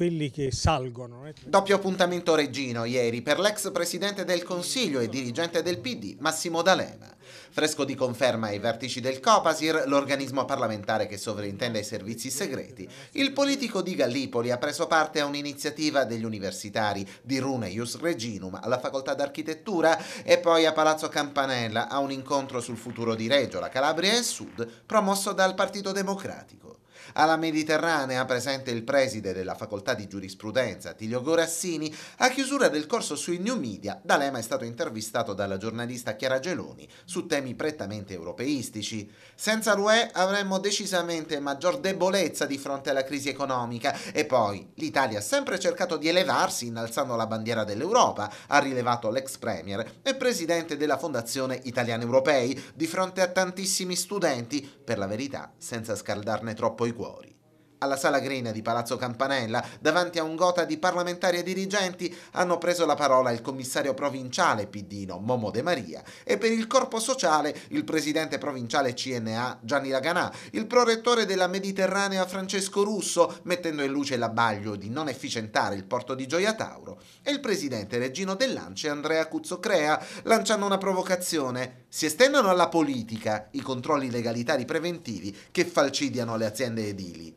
quelli che salgono. Eh. Doppio appuntamento reggino ieri per l'ex presidente del Consiglio e dirigente del PD, Massimo D'Alema. Fresco di conferma ai vertici del Copasir, l'organismo parlamentare che sovrintende ai servizi segreti, il politico di Gallipoli ha preso parte a un'iniziativa degli universitari di Runeius Reginum alla Facoltà d'Architettura e poi a Palazzo Campanella a un incontro sul futuro di Reggio, la Calabria e il Sud, promosso dal Partito Democratico. Alla Mediterranea, presente il preside della facoltà di giurisprudenza Tilio Gorassini, a chiusura del corso sui new media, D'Alema è stato intervistato dalla giornalista Chiara Geloni su temi prettamente europeistici. Senza l'UE avremmo decisamente maggior debolezza di fronte alla crisi economica e poi l'Italia ha sempre cercato di elevarsi innalzando la bandiera dell'Europa, ha rilevato l'ex premier e presidente della Fondazione Italiani Europei di fronte a tantissimi studenti, per la verità senza scaldarne troppo i cuori alla Sala Green di Palazzo Campanella, davanti a un gota di parlamentari e dirigenti, hanno preso la parola il commissario provinciale Piddino Momo De Maria e per il corpo sociale il presidente provinciale CNA Gianni Laganà, il prorettore della Mediterranea Francesco Russo, mettendo in luce l'abbaglio di non efficientare il porto di Gioia Tauro, e il presidente Reggino dell'Ance Andrea Cuzzocrea, lanciando una provocazione. Si estendono alla politica i controlli legalitari preventivi che falcidiano le aziende edili.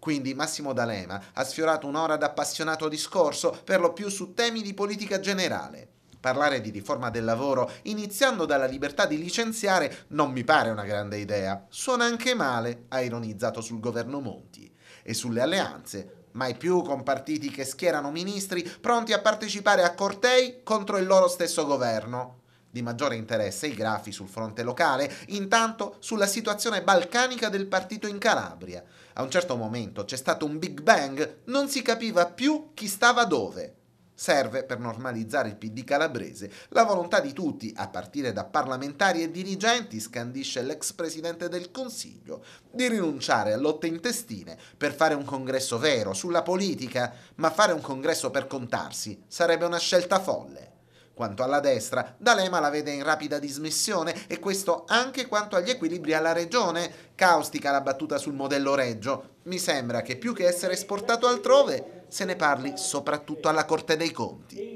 Quindi Massimo D'Alema ha sfiorato un'ora d'appassionato discorso, per lo più su temi di politica generale. Parlare di riforma del lavoro, iniziando dalla libertà di licenziare, non mi pare una grande idea. Suona anche male, ha ironizzato sul governo Monti. E sulle alleanze, mai più con partiti che schierano ministri pronti a partecipare a cortei contro il loro stesso governo. Di maggiore interesse i grafi sul fronte locale, intanto sulla situazione balcanica del partito in Calabria. A un certo momento c'è stato un Big Bang, non si capiva più chi stava dove. Serve per normalizzare il PD calabrese. La volontà di tutti, a partire da parlamentari e dirigenti, scandisce l'ex presidente del Consiglio, di rinunciare a lotte intestine per fare un congresso vero sulla politica, ma fare un congresso per contarsi sarebbe una scelta folle. Quanto alla destra, D'Alema la vede in rapida dismissione e questo anche quanto agli equilibri alla regione. Caustica la battuta sul modello Reggio. Mi sembra che più che essere esportato altrove, se ne parli soprattutto alla Corte dei Conti.